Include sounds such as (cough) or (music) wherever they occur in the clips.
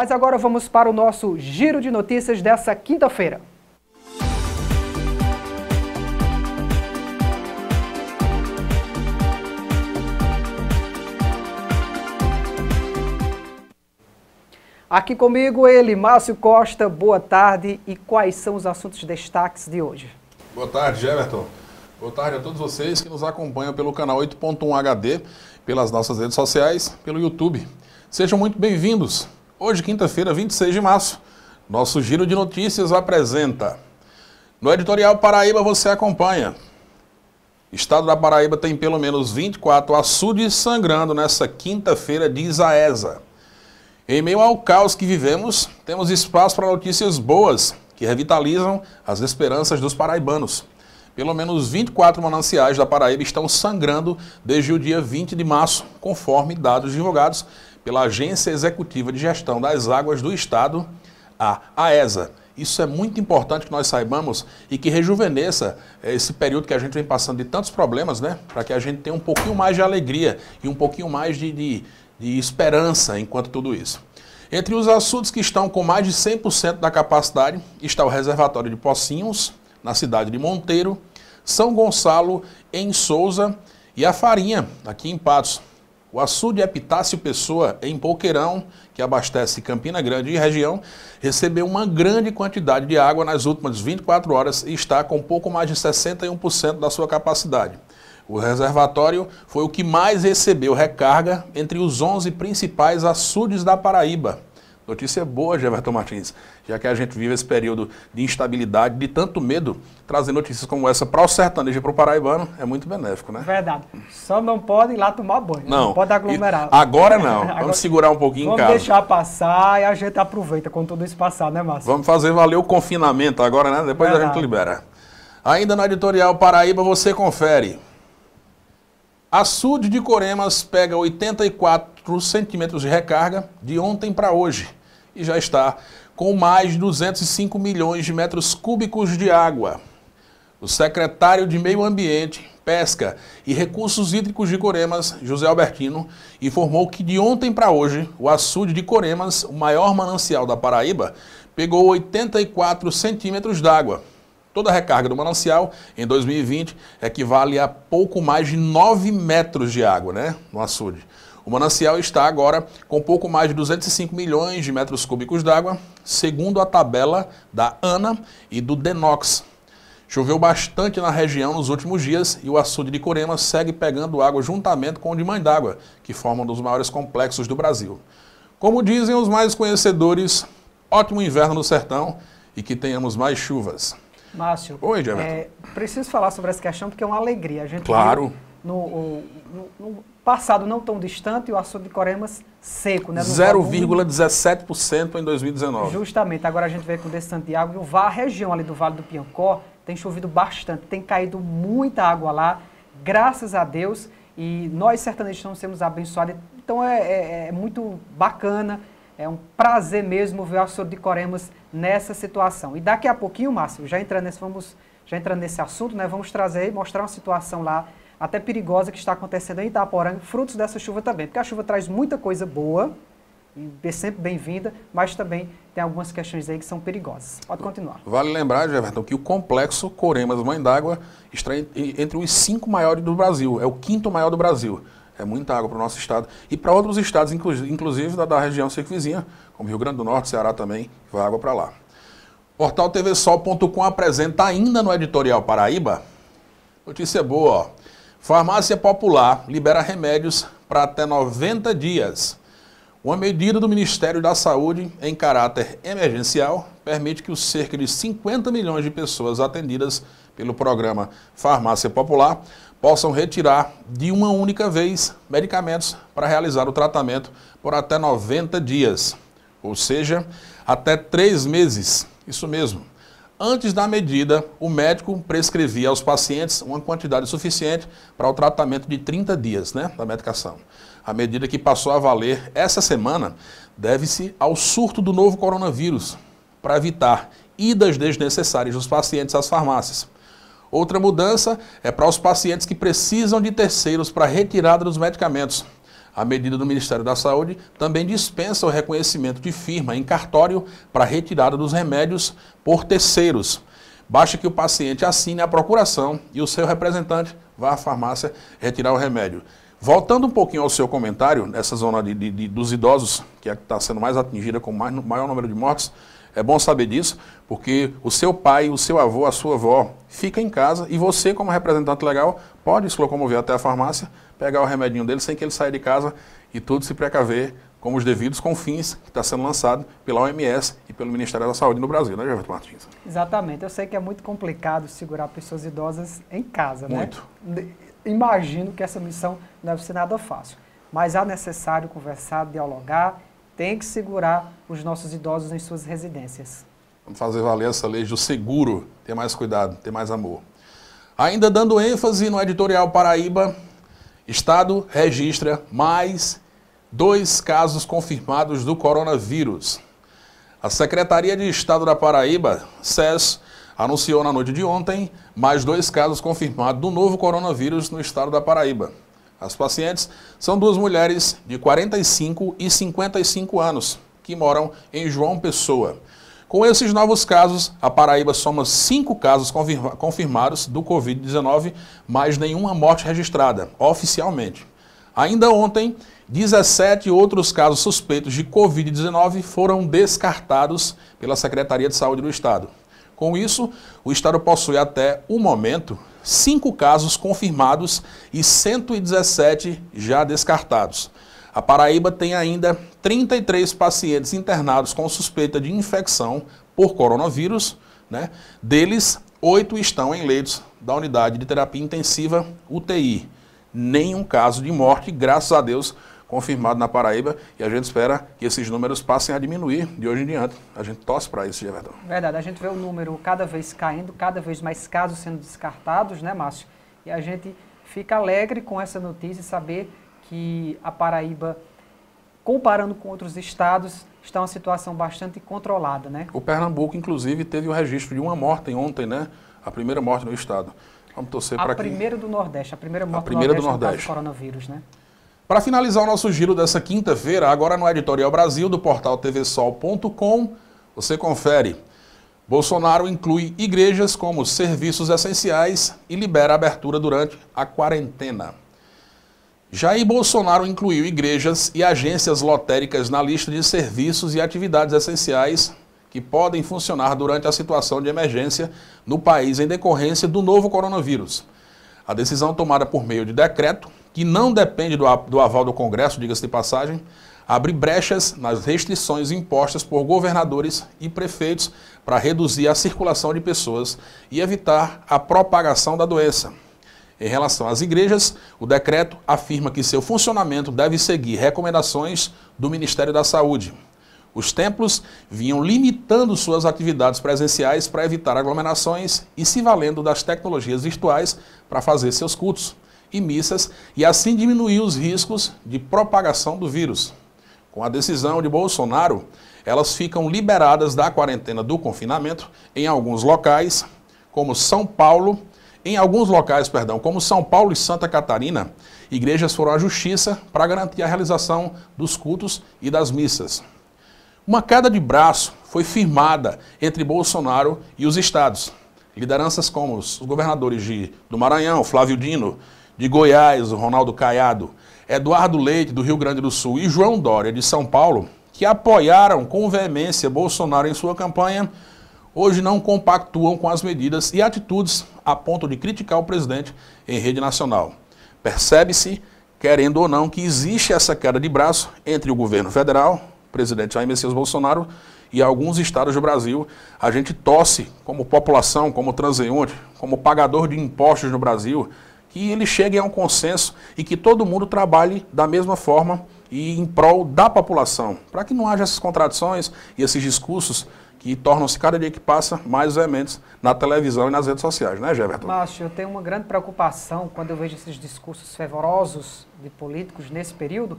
Mas agora vamos para o nosso giro de notícias dessa quinta-feira. Aqui comigo ele, Márcio Costa. Boa tarde. E quais são os assuntos destaques de hoje? Boa tarde, Everton. Boa tarde a todos vocês que nos acompanham pelo canal 8.1 HD, pelas nossas redes sociais, pelo YouTube. Sejam muito bem-vindos. Hoje, quinta-feira, 26 de março, nosso Giro de Notícias apresenta. No Editorial Paraíba você acompanha. Estado da Paraíba tem pelo menos 24 açudes sangrando nesta quinta-feira, diz a ESA. Em meio ao caos que vivemos, temos espaço para notícias boas que revitalizam as esperanças dos paraibanos. Pelo menos 24 mananciais da Paraíba estão sangrando desde o dia 20 de março, conforme dados divulgados pela Agência Executiva de Gestão das Águas do Estado, a AESA. Isso é muito importante que nós saibamos e que rejuvenesça eh, esse período que a gente vem passando de tantos problemas, né? Para que a gente tenha um pouquinho mais de alegria e um pouquinho mais de, de, de esperança enquanto tudo isso. Entre os assuntos que estão com mais de 100% da capacidade está o reservatório de Pocinhos, na cidade de Monteiro, São Gonçalo, em Souza e a Farinha, aqui em Patos. O açude Epitácio Pessoa, em Boqueirão, que abastece Campina Grande e região, recebeu uma grande quantidade de água nas últimas 24 horas e está com pouco mais de 61% da sua capacidade. O reservatório foi o que mais recebeu recarga entre os 11 principais açudes da Paraíba, Notícia boa, Everton Martins, já que a gente vive esse período de instabilidade, de tanto medo, trazer notícias como essa para o sertanejo e para o paraibano é muito benéfico, né? Verdade. Só não pode ir lá tomar banho. Né? Não. não pode aglomerar. E agora não. (laughs) Vamos segurar um pouquinho vamos em casa. Vamos deixar passar e a gente aproveita quando tudo isso passar, né, Márcio? Vamos fazer valer o confinamento agora, né? Depois Verdade. a gente libera. Ainda na editorial Paraíba, você confere. Açude de Coremas pega 84 centímetros de recarga de ontem para hoje e já está com mais de 205 milhões de metros cúbicos de água. O secretário de Meio Ambiente, Pesca e Recursos Hídricos de Coremas, José Albertino, informou que de ontem para hoje, o açude de Coremas, o maior manancial da Paraíba, pegou 84 centímetros d'água. Toda a recarga do manancial em 2020 equivale a pouco mais de 9 metros de água né, no açude. O manancial está agora com pouco mais de 205 milhões de metros cúbicos d'água, segundo a tabela da ANA e do DENOX. Choveu bastante na região nos últimos dias e o açude de Corema segue pegando água juntamente com o de Mãe d'Água, que forma um dos maiores complexos do Brasil. Como dizem os mais conhecedores, ótimo inverno no sertão e que tenhamos mais chuvas. Márcio, Oi, é, preciso falar sobre essa questão porque é uma alegria. A gente claro. No, no, no, passado não tão distante, o açúcar de coremas seco. Né, 0,17% é em 2019. Justamente. Agora a gente vê com o de Santiago, e a região ali do Vale do Piancó tem chovido bastante, tem caído muita água lá, graças a Deus. E nós, sertanejos, estamos sendo abençoados. Então é, é, é, muito bacana, é um prazer mesmo ver o açúcar de coremas nessa situação. E daqui a pouquinho, Márcio, já entrando nesse, vamos, já entrando nesse assunto, né, vamos trazer, e mostrar uma situação lá até perigosa que está acontecendo em Itaporanga, frutos dessa chuva também, porque a chuva traz muita coisa boa, e é sempre bem-vinda, mas também tem algumas questões aí que são perigosas. Pode continuar. Vale lembrar, Jefferson, que o complexo Coremas Mãe d'Água está entre os cinco maiores do Brasil, é o quinto maior do Brasil. É muita água para o nosso estado e para outros estados, inclusive da, da região circunvizinha, como Rio Grande do Norte, Ceará também, vai água para lá. Portal tvsol.com apresenta ainda no Editorial Paraíba, notícia boa, ó. Farmácia Popular libera remédios para até 90 dias. Uma medida do Ministério da Saúde em caráter emergencial permite que os cerca de 50 milhões de pessoas atendidas pelo programa Farmácia Popular possam retirar de uma única vez medicamentos para realizar o tratamento por até 90 dias, ou seja, até três meses. Isso mesmo. Antes da medida, o médico prescrevia aos pacientes uma quantidade suficiente para o tratamento de 30 dias né, da medicação. A medida que passou a valer essa semana deve-se ao surto do novo coronavírus, para evitar idas desnecessárias dos pacientes às farmácias. Outra mudança é para os pacientes que precisam de terceiros para retirada dos medicamentos. A medida do Ministério da Saúde também dispensa o reconhecimento de firma em cartório para retirada dos remédios por terceiros. Basta que o paciente assine a procuração e o seu representante vá à farmácia retirar o remédio. Voltando um pouquinho ao seu comentário, nessa zona de, de, de, dos idosos, que é a que está sendo mais atingida com o maior número de mortes, é bom saber disso, porque o seu pai, o seu avô, a sua avó fica em casa e você, como representante legal, pode se locomover até a farmácia pegar o remedinho dele sem que ele saia de casa e tudo se precaver com os devidos confins que está sendo lançado pela OMS e pelo Ministério da Saúde no Brasil, né, Gervito Martins? Exatamente. Eu sei que é muito complicado segurar pessoas idosas em casa, muito. né? Muito. Imagino que essa missão não deve ser nada fácil. Mas é necessário conversar, dialogar, tem que segurar os nossos idosos em suas residências. Vamos fazer valer essa lei do seguro, ter mais cuidado, ter mais amor. Ainda dando ênfase no editorial Paraíba, Estado registra mais dois casos confirmados do coronavírus. A Secretaria de Estado da Paraíba, SES, anunciou na noite de ontem mais dois casos confirmados do novo coronavírus no estado da Paraíba. As pacientes são duas mulheres de 45 e 55 anos que moram em João Pessoa. Com esses novos casos, a Paraíba soma cinco casos confirmados do Covid-19, mas nenhuma morte registrada, oficialmente. Ainda ontem, 17 outros casos suspeitos de Covid-19 foram descartados pela Secretaria de Saúde do Estado. Com isso, o Estado possui até o momento cinco casos confirmados e 117 já descartados. A Paraíba tem ainda 33 pacientes internados com suspeita de infecção por coronavírus, né? Deles, oito estão em leitos da unidade de terapia intensiva UTI. Nenhum caso de morte, graças a Deus, confirmado na Paraíba e a gente espera que esses números passem a diminuir de hoje em diante. A gente torce para isso, Gerardão. Verdade, a gente vê o número cada vez caindo, cada vez mais casos sendo descartados, né, Márcio? E a gente fica alegre com essa notícia e saber que a Paraíba, comparando com outros estados, está uma situação bastante controlada, né? O Pernambuco, inclusive, teve o registro de uma morte ontem, né? A primeira morte no estado. Vamos torcer para que... A primeira do Nordeste, a primeira morte a primeira do Nordeste, do Nordeste. coronavírus, né? Para finalizar o nosso giro dessa quinta-feira, agora no Editorial Brasil, do portal tvsol.com, você confere. Bolsonaro inclui igrejas como serviços essenciais e libera abertura durante a quarentena. Jair Bolsonaro incluiu igrejas e agências lotéricas na lista de serviços e atividades essenciais que podem funcionar durante a situação de emergência no país em decorrência do novo coronavírus. A decisão tomada por meio de decreto, que não depende do, aval do Congresso, diga-se de passagem, abre brechas nas restrições impostas por governadores e prefeitos para reduzir a circulação de pessoas e evitar a propagação da doença. Em relação às igrejas, o decreto afirma que seu funcionamento deve seguir recomendações do Ministério da Saúde. Os templos vinham limitando suas atividades presenciais para evitar aglomerações e se valendo das tecnologias virtuais para fazer seus cultos e missas e assim diminuir os riscos de propagação do vírus. Com a decisão de Bolsonaro, elas ficam liberadas da quarentena do confinamento em alguns locais, como São Paulo, em alguns locais, perdão, como São Paulo e Santa Catarina, igrejas foram à justiça para garantir a realização dos cultos e das missas. Uma queda de braço foi firmada entre Bolsonaro e os estados. Lideranças como os governadores de, do Maranhão, Flávio Dino, de Goiás, Ronaldo Caiado, Eduardo Leite, do Rio Grande do Sul, e João Dória, de São Paulo, que apoiaram com veemência Bolsonaro em sua campanha, hoje não compactuam com as medidas e atitudes a ponto de criticar o presidente em rede nacional. Percebe-se, querendo ou não, que existe essa queda de braço entre o governo federal, presidente Jair Messias Bolsonaro, e alguns estados do Brasil. A gente torce, como população, como transeunte, como pagador de impostos no Brasil, que eles cheguem a um consenso e que todo mundo trabalhe da mesma forma e em prol da população, para que não haja essas contradições e esses discursos que tornam-se cada dia que passa mais veementes na televisão e nas redes sociais, né, Gerberto? Márcio, eu tenho uma grande preocupação quando eu vejo esses discursos fervorosos de políticos nesse período,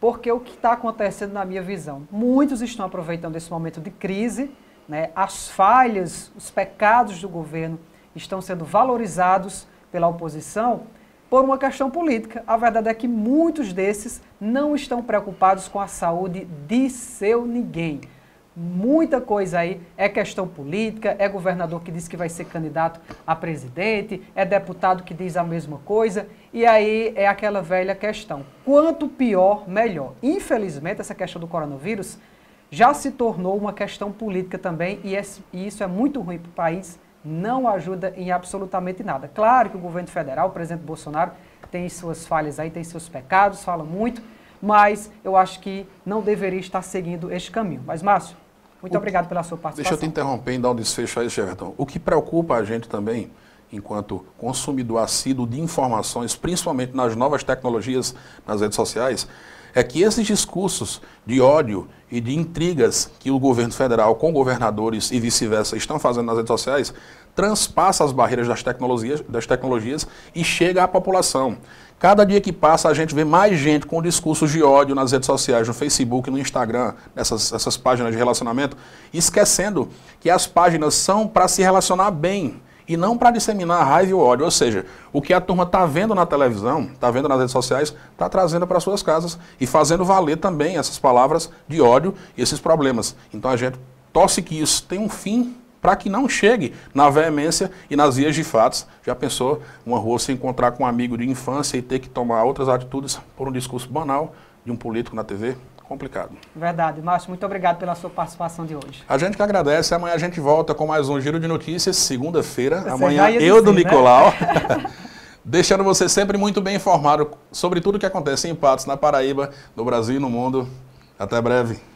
porque o que está acontecendo na minha visão? Muitos estão aproveitando esse momento de crise, né? as falhas, os pecados do governo estão sendo valorizados pela oposição por uma questão política. A verdade é que muitos desses não estão preocupados com a saúde de seu ninguém muita coisa aí. É questão política, é governador que diz que vai ser candidato a presidente, é deputado que diz a mesma coisa. E aí é aquela velha questão: quanto pior, melhor. Infelizmente, essa questão do coronavírus já se tornou uma questão política também, e, é isso é muito ruim para o país, não ajuda em absolutamente nada. Claro que o governo federal, o presidente Bolsonaro, tem suas falhas aí, tem seus pecados, fala muito, mas eu acho que não deveria estar seguindo este caminho. Mas, Márcio, muito o... obrigado pela sua participação. Deixa eu te interromper e dar um desfecho aí, isso, O que preocupa a gente também, enquanto consumidor assíduo de informações, principalmente nas novas tecnologias, nas redes sociais, é que esses discursos de ódio e de intrigas que o governo federal com governadores e vice-versa estão fazendo nas redes sociais transpassa as barreiras das tecnologias, das tecnologias e chega à população. Cada dia que passa, a gente vê mais gente com discursos de ódio nas redes sociais, no Facebook, no Instagram, nessas essas páginas de relacionamento, esquecendo que as páginas são para se relacionar bem e não para disseminar a raiva e o ódio. Ou seja, o que a turma está vendo na televisão, está vendo nas redes sociais, está trazendo para suas casas e fazendo valer também essas palavras de ódio e esses problemas. Então a gente torce que isso tenha um fim para que não chegue na veemência e nas vias de fatos. Já pensou uma rua se encontrar com um amigo de infância e ter que tomar outras atitudes por um discurso banal de um político na TV? complicado. Verdade. Márcio, muito obrigado pela sua participação de hoje. A gente que agradece. Amanhã a gente volta com mais um Giro de Notícias, segunda-feira. Amanhã eu do né? Nicolau. Né? (laughs) (laughs) deixando você sempre muito bem informado sobre tudo o que acontece em Patos, na Paraíba, no Brasil e no mundo. Até breve.